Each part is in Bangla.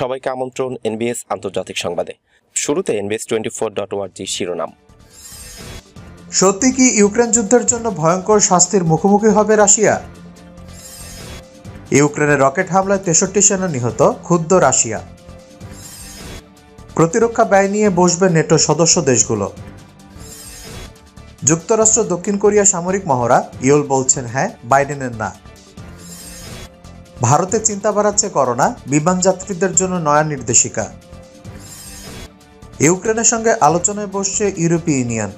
সবাইকে আমন্ত্রণ এনবিএস আন্তর্জাতিক সংবাদে শুরুতে এনবিএস টোয়েন্টি ফোর ডট ওয়ার্জি শিরোনাম সত্যি কি ইউক্রেন যুদ্ধের জন্য ভয়ঙ্কর শাস্তির মুখোমুখি হবে রাশিয়া ইউক্রেনের রকেট হামলায় তেষট্টি সেনা নিহত ক্ষুদ্র রাশিয়া প্রতিরক্ষা ব্যয় নিয়ে বসবে নেটো সদস্য দেশগুলো যুক্তরাষ্ট্র দক্ষিণ কোরিয়া সামরিক মহড়া ইউল বলছেন হ্যাঁ বাইডেনের না ভারতে চিন্তা বাড়াচ্ছে করোনা বিমান যাত্রীদের জন্য নয়া নির্দেশিকা ইউক্রেনের সঙ্গে আলোচনায় বসছে ইউরোপীয় ইউনিয়ন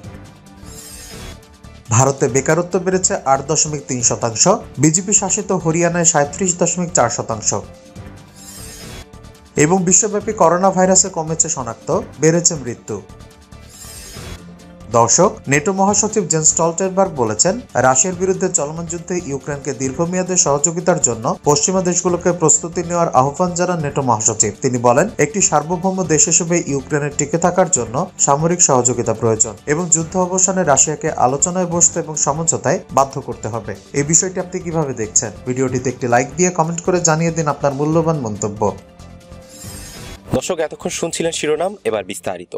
ভারতে বেকারত্ব বেড়েছে আট দশমিক তিন শতাংশ বিজেপি শাসিত হরিয়ানায় সাঁত্রিশ দশমিক চার শতাংশ এবং বিশ্বব্যাপী করোনা ভাইরাসে কমেছে শনাক্ত বেড়েছে মৃত্যু দর্শক নেটো মহাসচিব জেন স্টলটেনবার্গ বলেছেন রাশিয়ার বিরুদ্ধে চলমান যুদ্ধে ইউক্রেনকে দীর্ঘমেয়াদে সহযোগিতার জন্য পশ্চিমা দেশগুলোকে প্রস্তুতি নেওয়ার আহ্বান জানান নেটো মহাসচিব তিনি বলেন একটি সার্বভৌম দেশ হিসেবে ইউক্রেনের টিকে থাকার জন্য সামরিক সহযোগিতা প্রয়োজন এবং যুদ্ধ অবসানে রাশিয়াকে আলোচনায় বসতে এবং সমঝোতায় বাধ্য করতে হবে এই বিষয়টি আপনি কিভাবে দেখছেন ভিডিওটিতে একটি লাইক দিয়ে কমেন্ট করে জানিয়ে দিন আপনার মূল্যবান মন্তব্য দর্শক এতক্ষণ শুনছিলেন শিরোনাম এবার বিস্তারিত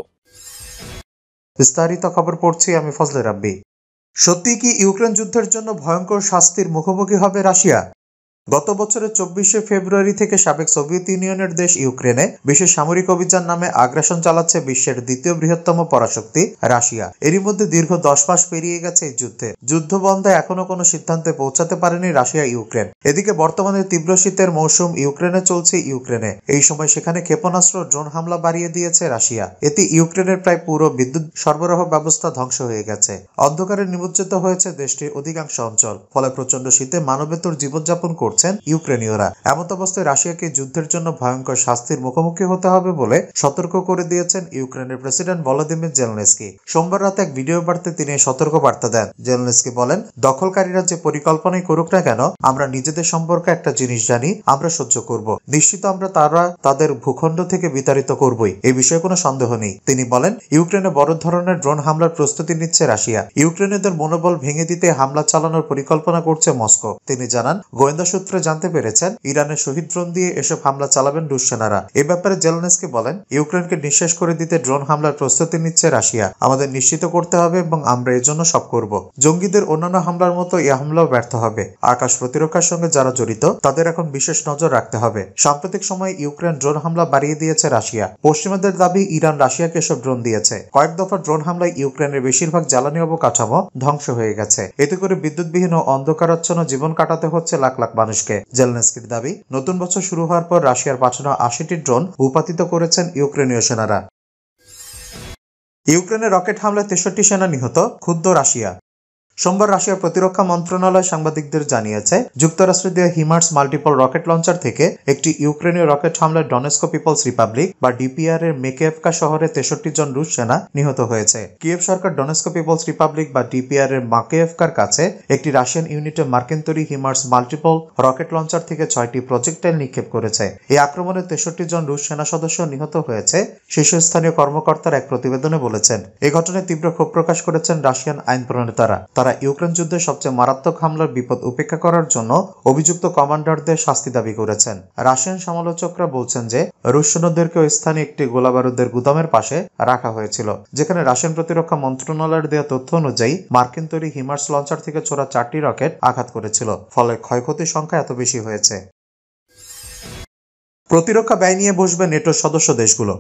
বিস্তারিত খবর পড়ছি আমি ফজলে রাব্বি সত্যি কি ইউক্রেন যুদ্ধের জন্য ভয়ঙ্কর শাস্তির মুখোমুখি হবে রাশিয়া গত বছরের চব্বিশে ফেব্রুয়ারি থেকে সাবেক সোভিয়েত ইউনিয়নের দেশ ইউক্রেনে বিশ্বের সামরিক অভিযান নামে আগ্রাসন চালাচ্ছে বিশ্বের দ্বিতীয় বৃহত্তম পরাশক্তি রাশিয়া এরই মধ্যে দীর্ঘ দশ মাস পেরিয়ে গেছে এই যুদ্ধে যুদ্ধ বন্ধে এখনো কোনো সিদ্ধান্তে পৌঁছাতে পারেনি রাশিয়া ইউক্রেন এদিকে বর্তমানে তীব্র শীতের মৌসুম ইউক্রেনে চলছে ইউক্রেনে এই সময় সেখানে ক্ষেপণাস্ত্র ড্রোন হামলা বাড়িয়ে দিয়েছে রাশিয়া এতে ইউক্রেনের প্রায় পুরো বিদ্যুৎ সরবরাহ ব্যবস্থা ধ্বংস হয়ে গেছে অন্ধকারে নিমজ্জিত হয়েছে দেশটির অধিকাংশ অঞ্চল ফলে প্রচন্ড শীতে মানবেতর জীবনযাপন করছে করছেন ইউক্রেনীয়রা এমত অবস্থায় রাশিয়াকে যুদ্ধের জন্য ভয়ঙ্কর শাস্তির মুখোমুখি হতে হবে বলে সতর্ক করে দিয়েছেন ইউক্রেনের প্রেসিডেন্ট ভলোদিমির জেলনেস্কি সোমবার রাতে এক ভিডিও বার্তায় তিনি সতর্ক বার্তা দেন জেলনেস্কি বলেন দখলকারীরা যে পরিকল্পনাই করুক না কেন আমরা নিজেদের সম্পর্কে একটা জিনিস জানি আমরা সহ্য করব নিশ্চিত আমরা তারা তাদের ভূখণ্ড থেকে বিতাড়িত করবই এই বিষয়ে কোনো সন্দেহ নেই তিনি বলেন ইউক্রেনে বড় ধরনের ড্রোন হামলার প্রস্তুতি নিচ্ছে রাশিয়া ইউক্রেনীয়দের মনোবল ভেঙে দিতে হামলা চালানোর পরিকল্পনা করছে মস্কো তিনি জানান গোয়েন্দা সূত্রে জানতে পেরেছেন ইরানের শহীদ ড্রোন দিয়ে এসব হামলা চালাবেন রুশ সেনারা এ ব্যাপারে জেলনেসকে বলেন ইউক্রেনকে নিঃশেষ করে দিতে ড্রোন হামলার প্রস্তুতি নিচ্ছে রাশিয়া আমাদের নিশ্চিত করতে হবে এবং আমরা এজন্য জন্য সব করব জঙ্গিদের অন্যান্য হামলার মতো এ হামলাও ব্যর্থ হবে আকাশ প্রতিরক্ষার সঙ্গে যারা জড়িত তাদের এখন বিশেষ নজর রাখতে হবে সাম্প্রতিক সময়ে ইউক্রেন ড্রোন হামলা বাড়িয়ে দিয়েছে রাশিয়া পশ্চিমাদের দাবি ইরান রাশিয়াকে এসব ড্রোন দিয়েছে কয়েক দফা ড্রোন হামলায় ইউক্রেনের বেশিরভাগ জ্বালানি অবকাঠামো ধ্বংস হয়ে গেছে এতে করে বিদ্যুৎবিহীন ও অন্ধকারাচ্ছন্ন জীবন কাটাতে হচ্ছে লাখ লাখ মানুষ মানুষকে জেলনেস্কির দাবি নতুন বছর শুরু হওয়ার পর রাশিয়ার পাঠানো আশিটি ড্রোন ভূপাতিত করেছেন ইউক্রেনীয় সেনারা ইউক্রেনের রকেট হামলায় তেষট্টি সেনা নিহত ক্ষুদ্র রাশিয়া সোমবার রাশিয়ার প্রতিরক্ষা মন্ত্রণালয় সাংবাদিকদের জানিয়েছে যুক্তরাষ্ট্রে দেওয়া হিমার্স মাল্টিপল রকেট লঞ্চার থেকে একটি ইউক্রেনীয় রকেট হামলায় ডনেস্কো পিপলস রিপাবলিক বা ডিপিআর এর মেকেভকা শহরে তেষট্টি জন রুশ সেনা নিহত হয়েছে কিয়েভ সরকার ডনেস্কো পিপলস রিপাবলিক বা ডিপিআর এর মাকেফকার কাছে একটি রাশিয়ান ইউনিটে মার্কিন তৈরি হিমার্স মাল্টিপল রকেট লঞ্চার থেকে ছয়টি প্রজেক্টাইল নিক্ষেপ করেছে এই আক্রমণে তেষট্টি জন রুশ সেনা সদস্য নিহত হয়েছে শীর্ষস্থানীয় কর্মকর্তার এক প্রতিবেদনে বলেছেন এ ঘটনায় তীব্র ক্ষোভ প্রকাশ করেছেন রাশিয়ান আইন প্রণেতারা তারা ইউক্রেন যুদ্ধের সবচেয়ে মারাত্মক হামলার বিপদ উপেক্ষা করার জন্য অভিযুক্ত কমান্ডারদের শাস্তি দাবি করেছেন রাশিয়ান সমালোচকরা বলছেন যে রুশ ওই স্থানীয় একটি গোলাবারুদের গুদামের পাশে রাখা হয়েছিল যেখানে রাশিয়ান প্রতিরক্ষা মন্ত্রণালয়ের দেওয়া তথ্য অনুযায়ী মার্কিন তৈরি হিমার্স লঞ্চার থেকে ছোড়া চারটি রকেট আঘাত করেছিল ফলে ক্ষয়ক্ষতির সংখ্যা এত বেশি হয়েছে প্রতিরক্ষা ব্যয় নিয়ে বসবে নেটোর সদস্য দেশগুলো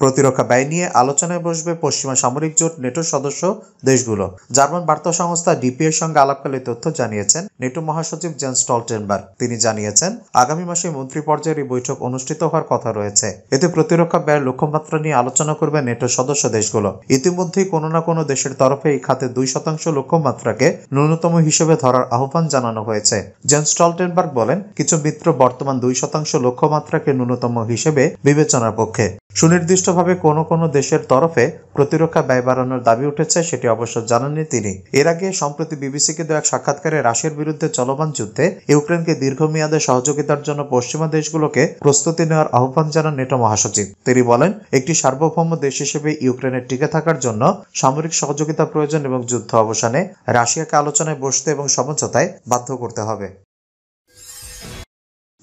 প্রতিরক্ষা ব্যয় নিয়ে আলোচনায় বসবে পশ্চিমা সামরিক জোট নেটোর সদস্য দেশগুলো জার্মান বার্তা সংস্থা ডিপিএর সঙ্গে আলাপকালে তথ্য জানিয়েছেন নেটো মহাসচিব জেন স্টলটেনবার্গ তিনি জানিয়েছেন আগামী মাসে মন্ত্রী পর্যায়ের এই বৈঠক অনুষ্ঠিত হওয়ার কথা রয়েছে এতে প্রতিরক্ষা ব্যয়ের লক্ষ্যমাত্রা নিয়ে আলোচনা করবে নেটোর সদস্য দেশগুলো ইতিমধ্যেই কোনো না কোনো দেশের তরফে এই খাতে দুই শতাংশ লক্ষ্যমাত্রাকে ন্যূনতম হিসেবে ধরার আহ্বান জানানো হয়েছে জেন স্টলটেনবার্গ বলেন কিছু মিত্র বর্তমান দুই শতাংশ লক্ষ্যমাত্রাকে ন্যূনতম হিসেবে বিবেচনার পক্ষে সুনির্দিষ্ট সুনির্দিষ্টভাবে কোনো কোনো দেশের তরফে প্রতিরক্ষা ব্যয় বাড়ানোর দাবি উঠেছে সেটি অবশ্য জানাননি তিনি এর আগে সম্প্রতি বিবিসিকে দেওয়া এক সাক্ষাৎকারে রাশিয়ার বিরুদ্ধে চলমান যুদ্ধে ইউক্রেনকে দীর্ঘমেয়াদে সহযোগিতার জন্য পশ্চিমা দেশগুলোকে প্রস্তুতি নেওয়ার আহ্বান জানান নেটো মহাসচিব তিনি বলেন একটি সার্বভৌম দেশ হিসেবে ইউক্রেনের টিকে থাকার জন্য সামরিক সহযোগিতা প্রয়োজন এবং যুদ্ধ অবসানে রাশিয়াকে আলোচনায় বসতে এবং সমঝোতায় বাধ্য করতে হবে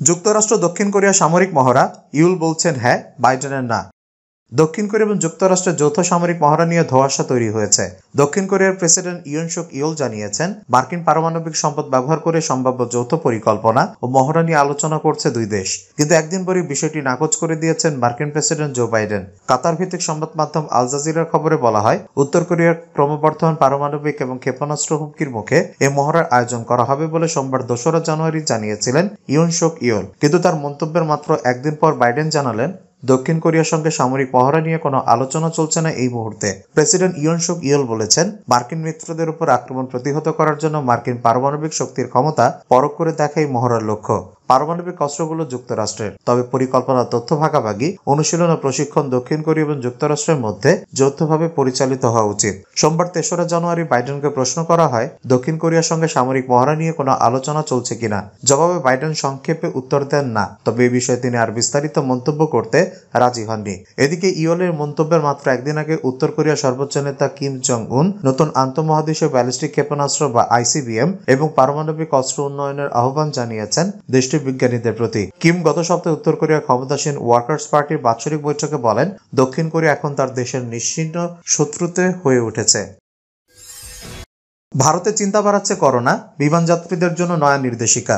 যুক্তরাষ্ট্র দক্ষিণ কোরিয়া সামরিক মহড়া ইউল বলছেন হ্যাঁ বাইডেনের না দক্ষিণ কোরিয়া এবং যুক্তরাষ্ট্রের যৌথ সামরিক মহড়া নিয়ে ধোয়াশা তৈরি হয়েছে দক্ষিণ কোরিয়ার প্রেসিডেন্ট ইয়নশুক ইয়ল জানিয়েছেন মার্কিন পারমাণবিক সম্পদ ব্যবহার করে সম্ভাব্য যৌথ পরিকল্পনা ও মহড়া নিয়ে আলোচনা করছে দুই দেশ কিন্তু একদিন পরই বিষয়টি নাকচ করে দিয়েছেন মার্কিন প্রেসিডেন্ট জো বাইডেন কাতার ভিত্তিক সংবাদ মাধ্যম আল জাজিরার খবরে বলা হয় উত্তর কোরিয়ার ক্রমবর্ধমান পারমাণবিক এবং ক্ষেপণাস্ত্র হুমকির মুখে এ মহড়ার আয়োজন করা হবে বলে সোমবার দোসরা জানুয়ারি জানিয়েছিলেন ইয়নশুক ইয়ল কিন্তু তার মন্তব্যের মাত্র একদিন পর বাইডেন জানালেন দক্ষিণ কোরিয়ার সঙ্গে সামরিক পহরা নিয়ে কোনো আলোচনা চলছে না এই মুহূর্তে প্রেসিডেন্ট শুক ইয়ল বলেছেন মার্কিন মিত্রদের উপর আক্রমণ প্রতিহত করার জন্য মার্কিন পারমাণবিক শক্তির ক্ষমতা পরখ করে দেখাই মহড়ার লক্ষ্য পারমাণবিক অস্ত্রগুলো যুক্তরাষ্ট্রের তবে পরিকল্পনা তথ্য ভাগাভাগি অনুশীলন ও প্রশিক্ষণ দক্ষিণ কোরিয়া এবং যুক্তরাষ্ট্রের মধ্যে যৌথভাবে পরিচালিত হওয়া উচিত সোমবার তেসরা জানুয়ারি বাইডেনকে প্রশ্ন করা হয় দক্ষিণ কোরিয়ার সঙ্গে সামরিক মহড়া নিয়ে কোনো আলোচনা চলছে কিনা জবাবে বাইডেন সংক্ষেপে উত্তর দেন না তবে এ বিষয়ে তিনি আর বিস্তারিত মন্তব্য করতে রাজি হননি এদিকে ইওলের মন্তব্যের মাত্র একদিন আগে উত্তর কোরিয়ার সর্বোচ্চ নেতা কিম জং উন নতুন আন্তঃমহাদেশীয় ব্যালিস্টিক ক্ষেপণাস্ত্র বা আইসিবিএম এবং পারমাণবিক অস্ত্র উন্নয়নের আহ্বান জানিয়েছেন দেশটি বিজ্ঞানীদের প্রতি কিম গত সপ্তাহে উত্তর কোরিয়া ক্ষমতাসীন ওয়ার্কার্স পার্টির বাৎসরিক বৈঠকে বলেন দক্ষিণ কোরিয়া এখন তার দেশের নিশ্চিন্ন শত্রুতে হয়ে উঠেছে ভারতে চিন্তা বাড়াচ্ছে করোনা বিমানযাত্রীদের জন্য নয়া নির্দেশিকা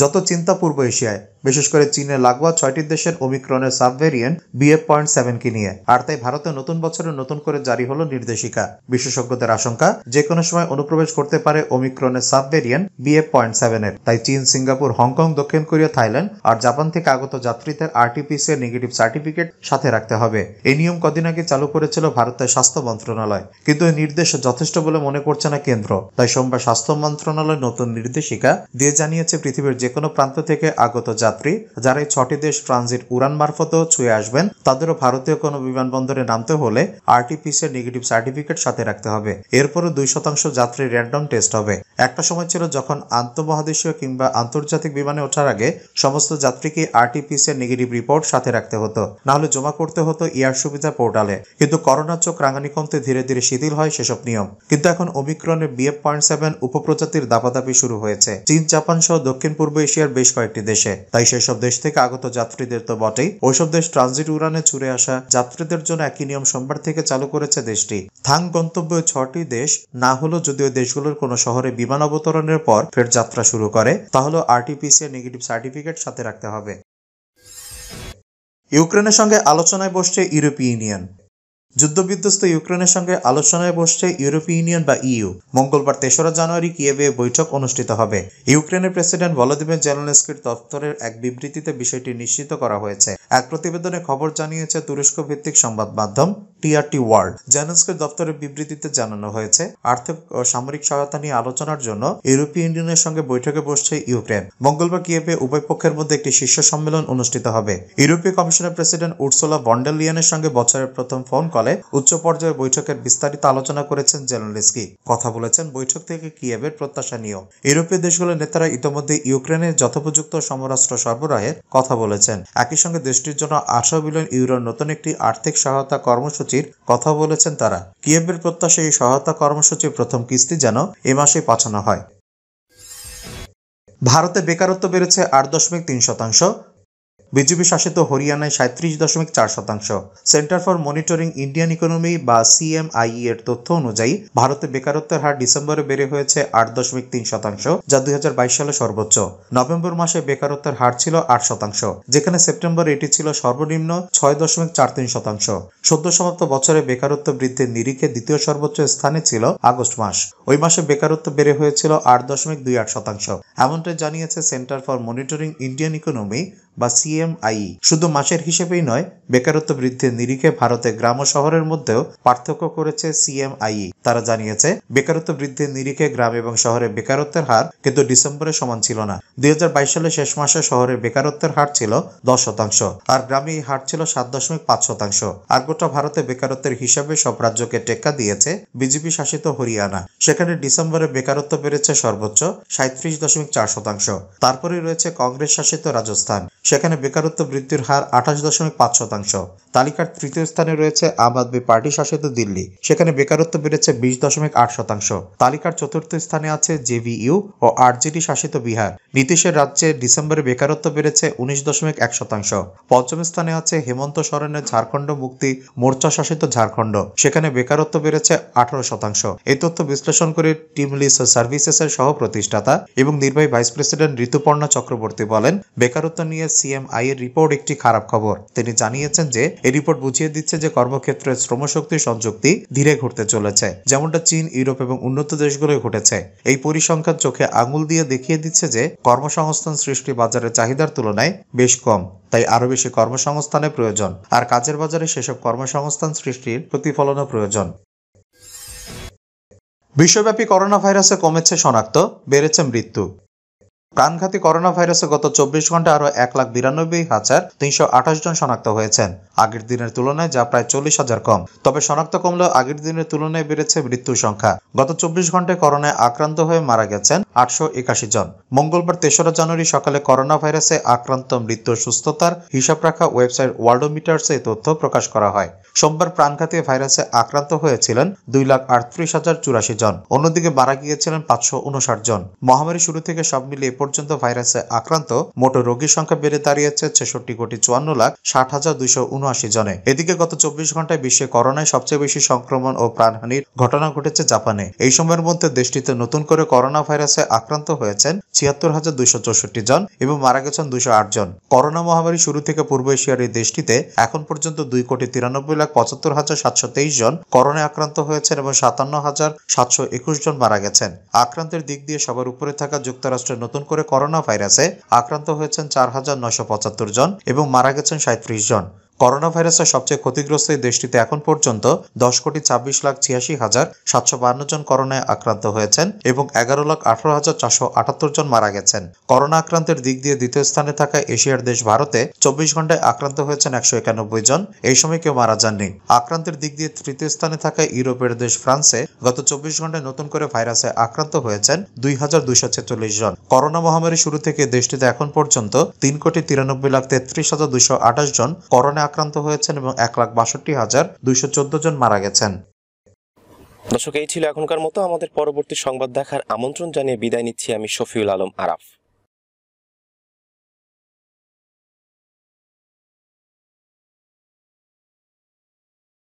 যত চিন্তা পূর্ব এশিয়ায় বিশেষ করে চীনে লাগোয়া ছয়টি দেশের ওমিক্রনের সাব সাবভেরিয়েন্ট বিএফ পয়েন্ট সেভেনকে নিয়ে আর তাই ভারতে নতুন বছরে নতুন করে জারি হলো নির্দেশিকা বিশেষজ্ঞদের আশঙ্কা যে কোনো সময় অনুপ্রবেশ করতে পারে ওমিক্রনের সাব সাবভেরিয়েন্ট বিএফ পয়েন্ট সেভেনের তাই চীন সিঙ্গাপুর হংকং দক্ষিণ কোরিয়া থাইল্যান্ড আর জাপান থেকে আগত যাত্রীদের আরটিপিসিআর নেগেটিভ সার্টিফিকেট সাথে রাখতে হবে এই নিয়ম কদিন আগে চালু করেছিল ভারতের স্বাস্থ্য মন্ত্রণালয় কিন্তু এই নির্দেশ যথেষ্ট বলে মনে করছে না কেন্দ্র তাই সোমবার স্বাস্থ্য মন্ত্রণালয় নতুন নির্দেশিকা দিয়ে জানিয়েছে পৃথিবীর যে কোনো প্রান্ত থেকে আগত যাত্রী যাত্রী যারা এই ছটি দেশ ট্রানজিট উড়ান মারফতও ছুঁয়ে আসবেন তাদেরও ভারতীয় কোনো বিমানবন্দরে নামতে হলে আরটিপিসির নেগেটিভ সার্টিফিকেট সাথে রাখতে হবে এরপরও দুই শতাংশ যাত্রী র্যান্ডম টেস্ট হবে একটা সময় ছিল যখন আন্তঃমহাদেশীয় কিংবা আন্তর্জাতিক বিমানে ওঠার আগে সমস্ত যাত্রীকে আরটিপিসির নেগেটিভ রিপোর্ট সাথে রাখতে হতো নাহলে জমা করতে হতো এয়ার সুবিধা পোর্টালে কিন্তু করোনার চোখ রাঙানি কমতে ধীরে ধীরে শিথিল হয় সেসব নিয়ম কিন্তু এখন ওমিক্রনের বিএফ পয়েন্ট সেভেন উপপ্রজাতির দাপাদাপি শুরু হয়েছে চীন জাপান সহ দক্ষিণ পূর্ব এশিয়ার বেশ কয়েকটি দেশে তাই তাই সেসব দেশ থেকে আগত যাত্রীদের তো বটেই ওইসব দেশ ট্রানজিট উড়ানে ছুড়ে আসা যাত্রীদের জন্য একই নিয়ম সোমবার থেকে চালু করেছে দেশটি থাং গন্তব্য ছটি দেশ না হলেও যদিও দেশগুলোর কোনো শহরে বিমান অবতরণের পর ফের যাত্রা শুরু করে তাহলে আরটিপিসিআর নেগেটিভ সার্টিফিকেট সাথে রাখতে হবে ইউক্রেনের সঙ্গে আলোচনায় বসছে ইউরোপীয় ইউনিয়ন যুদ্ধবিধ্বস্ত ইউক্রেনের সঙ্গে আলোচনায় বসছে ইউরোপীয় ইউনিয়ন বা ইউ মঙ্গলবার তেসরা জানুয়ারি কিয়েভে বৈঠক অনুষ্ঠিত হবে ইউক্রেনের প্রেসিডেন্ট ভলোদিমির জেলেনস্কির দপ্তরের এক বিবৃতিতে বিষয়টি নিশ্চিত করা হয়েছে এক প্রতিবেদনে খবর জানিয়েছে তুরস্ক ভিত্তিক সংবাদ মাধ্যম টিআরটি ওয়ার্ল্ড জেলেনস্কির দপ্তরের বিবৃতিতে জানানো হয়েছে আর্থিক ও সামরিক সহায়তা নিয়ে আলোচনার জন্য ইউরোপীয় ইউনিয়নের সঙ্গে বৈঠকে বসছে ইউক্রেন মঙ্গলবার কিয়েভে উভয় পক্ষের মধ্যে একটি শীর্ষ সম্মেলন অনুষ্ঠিত হবে ইউরোপীয় কমিশনের প্রেসিডেন্ট উর্সোলা বন্ডেলিয়ানের সঙ্গে বছরের প্রথম ফোন কল সালে উচ্চ পর্যায়ের বৈঠকের বিস্তারিত আলোচনা করেছেন জেলেনস্কি কথা বলেছেন বৈঠক থেকে কিয়েভের প্রত্যাশা নিয়েও ইউরোপীয় দেশগুলোর নেতারা ইতিমধ্যে ইউক্রেনের যথোপযুক্ত সমরাষ্ট্র সরবরাহের কথা বলেছেন একই সঙ্গে দেশটির জন্য আঠারো বিলিয়ন ইউরোর নতুন একটি আর্থিক সহায়তা কর্মসূচির কথা বলেছেন তারা কিয়েভের প্রত্যাশা এই সহায়তা কর্মসূচির প্রথম কিস্তি যেন এ মাসে পাঠানো হয় ভারতে বেকারত্ব বেড়েছে আট দশমিক তিন শতাংশ বিজেপি শাসিত হরিয়ানায় সাঁত্রিশ দশমিক চার শতাংশ Centre for Monitoring Indian Economy বা সিএমআই এর তথ্য অনুযায়ী ভারতে বেকারত্বের হার ডিসেম্বরে বেড়ে হয়েছে আট দশমিক তিন শতাংশ যা দুই সালে সর্বোচ্চ নভেম্বর মাসে বেকারত্বের হার ছিল আট শতাংশ যেখানে সেপ্টেম্বর এটি ছিল সর্বনিম্ন ছয় দশমিক চার তিন শতাংশ সদ্য সমাপ্ত বছরে বেকারত্ব বৃদ্ধির নিরিখে দ্বিতীয় সর্বোচ্চ স্থানে ছিল আগস্ট মাস ওই মাসে বেকারত্ব বেড়ে হয়েছিল আট দশমিক দুই আট শতাংশ এমনটাই জানিয়েছে Centre for Monitoring Indian Economy বা সিএমআই e। শুধু মাসের হিসেবেই নয় বেকারত্ব বৃদ্ধির নিরিখে ভারতে গ্রাম ও শহরের মধ্যেও পার্থক্য করেছে সিএমআই e। তারা জানিয়েছে বেকারত্ব বৃদ্ধির নিরিখে গ্রাম এবং শহরে বেকারত্বের হার কিন্তু ডিসেম্বরে সমান ছিল না দুই সালে শেষ মাসে শহরে বেকারত্বের হার ছিল দশ শতাংশ আর গ্রামে এই হার ছিল সাত দশমিক পাঁচ শতাংশ আর গোটা ভারতে বেকারত্বের হিসাবে সব রাজ্যকে টেক্কা দিয়েছে বিজেপি শাসিত হরিয়ানা সেখানে ডিসেম্বরে বেকারত্ব বেড়েছে সর্বোচ্চ সাঁত্রিশ দশমিক চার শতাংশ তারপরে রয়েছে কংগ্রেস শাসিত রাজস্থান সেখানে বেকারত্ব বৃদ্ধির হার আঠাশ দশমিক পাঁচ শতাংশ তালিকার তৃতীয় স্থানে রয়েছে আম আদমি পার্টি শাসিত দিল্লি সেখানে বেকারত্ব বেড়েছে বিশ দশমিক আট শতাংশ তালিকার চতুর্থ স্থানে আছে জেভিইউ ও আরজেডি শাসিত বিহার নীতিশের রাজ্যে ডিসেম্বরে বেকারত্ব বেড়েছে উনিশ দশমিক এক শতাংশ পঞ্চম স্থানে আছে হেমন্ত সরেনের ঝাড়খণ্ড মুক্তি মোর্চা শাসিত ঝাড়খণ্ড সেখানে বেকারত্ব বেড়েছে আঠারো শতাংশ এই তথ্য বিশ্লেষণ করে টিম লিস সার্ভিসেসের সহ প্রতিষ্ঠাতা এবং নির্বাহী ভাইস প্রেসিডেন্ট ঋতুপর্ণা চক্রবর্তী বলেন বেকারত্ব নিয়ে সিএমআইয়ের রিপোর্ট একটি খারাপ খবর তিনি জানিয়েছেন যে এই রিপোর্ট বুঝিয়ে দিচ্ছে যে কর্মক্ষেত্রে শ্রমশক্তির সংযুক্তি ধীরে ঘটতে চলেছে যেমনটা চীন ইউরোপ এবং উন্নত দেশগুলোয় ঘটেছে এই পরিসংখ্যান চোখে আঙুল দিয়ে দেখিয়ে দিচ্ছে যে কর্মসংস্থান সৃষ্টি বাজারের চাহিদার তুলনায় বেশ কম তাই আরো বেশি কর্মসংস্থানের প্রয়োজন আর কাজের বাজারে সেসব কর্মসংস্থান সৃষ্টির প্রতিফলনও প্রয়োজন বিশ্বব্যাপী করোনা ভাইরাসে কমেছে শনাক্ত বেড়েছে মৃত্যু প্রাণঘাতী করোনা ভাইরাসে গত চব্বিশ ঘন্টা আরও এক লাখ বিরানব্বই হাজার তিনশো আঠাশ জন শনাক্ত হয়েছেন আগের দিনের তুলনায় যা প্রায় চল্লিশ হাজার কম তবে শনাক্ত কমলেও আগের দিনের তুলনায় বেড়েছে মৃত্যুর সংখ্যা গত চব্বিশ ঘন্টায় করোনায় আক্রান্ত হয়ে মারা গেছেন আটশো একাশি জন মঙ্গলবার তেসরা জানুয়ারি সকালে করোনা ভাইরাসে আক্রান্ত মৃত্যুর সুস্থতার হিসাব রাখা ওয়েবসাইট ওয়ার্ল্ডোমিটার্স এই তথ্য প্রকাশ করা হয় সোমবার প্রাণঘাতী ভাইরাসে আক্রান্ত হয়েছিলেন দুই লাখ আটত্রিশ হাজার চুরাশি জন অন্যদিকে মারা গিয়েছিলেন পাঁচশো উনষাট জন মহামারী শুরু থেকে সব মিলিয়ে পর্যন্ত ভাইরাসে আক্রান্ত মোট রোগীর সংখ্যা বেড়ে দাঁড়িয়েছে ছেষট্টি কোটি চুয়ান্ন লাখ ষাট হাজার দুইশো জনে এদিকে গত চব্বিশ ঘন্টায় বিশ্বে করোনায় সবচেয়ে বেশি সংক্রমণ ও প্রাণহানির ঘটনা ঘটেছে জাপানে এই সময়ের মধ্যে দেশটিতে নতুন করে করোনা ভাইরাসে আক্রান্ত হয়েছেন ছিয়াত্তর হাজার দুইশো চৌষট্টি জন এবং মারা গেছেন দুশো আট জন করোনা মহামারী শুরু থেকে পূর্ব এশিয়ার এই দেশটিতে এখন পর্যন্ত দুই কোটি তিরানব্বই লাখ পঁচাত্তর হাজার সাতশো তেইশ জন করোনায় আক্রান্ত হয়েছেন এবং সাতান্ন হাজার সাতশো একুশ জন মারা গেছেন আক্রান্তের দিক দিয়ে সবার উপরে থাকা যুক্তরাষ্ট্রের নতুন করে করোনা ভাইরাসে আক্রান্ত হয়েছেন চার হাজার নয়শো পঁচাত্তর জন এবং মারা গেছেন সাঁত্রিশ জন করোনা ভাইরাসের সবচেয়ে ক্ষতিগ্রস্ত এই দেশটিতে এখন পর্যন্ত দশ কোটি ছাব্বিশ লাখ ছিয়াশি হাজার সাতশো বান্ন জন করোনায় আক্রান্ত হয়েছেন এবং এগারো লাখ আঠারো হাজার চারশো আটাত্তর জন মারা গেছেন করোনা আক্রান্তের দিক দিয়ে দ্বিতীয় স্থানে থাকা এশিয়ার দেশ ভারতে চব্বিশ ঘন্টায় আক্রান্ত হয়েছেন একশো একানব্বই জন এই সময় কেউ মারা যাননি আক্রান্তের দিক দিয়ে তৃতীয় স্থানে থাকা ইউরোপের দেশ ফ্রান্সে গত চব্বিশ ঘন্টায় নতুন করে ভাইরাসে আক্রান্ত হয়েছেন দুই হাজার দুইশো ছেচল্লিশ জন করোনা মহামারী শুরু থেকে দেশটিতে এখন পর্যন্ত তিন কোটি তিরানব্বই লাখ তেত্রিশ হাজার দুইশো আঠাশ জন করোনা আক্রান্ত হয়েছেন এবং এক লাখ বাষট্টি হাজার দুইশো জন মারা গেছেন দর্শক এই ছিল এখনকার মতো আমাদের পরবর্তী সংবাদ দেখার আমন্ত্রণ জানিয়ে বিদায় নিচ্ছি আমি শফিউল আলম আরাফ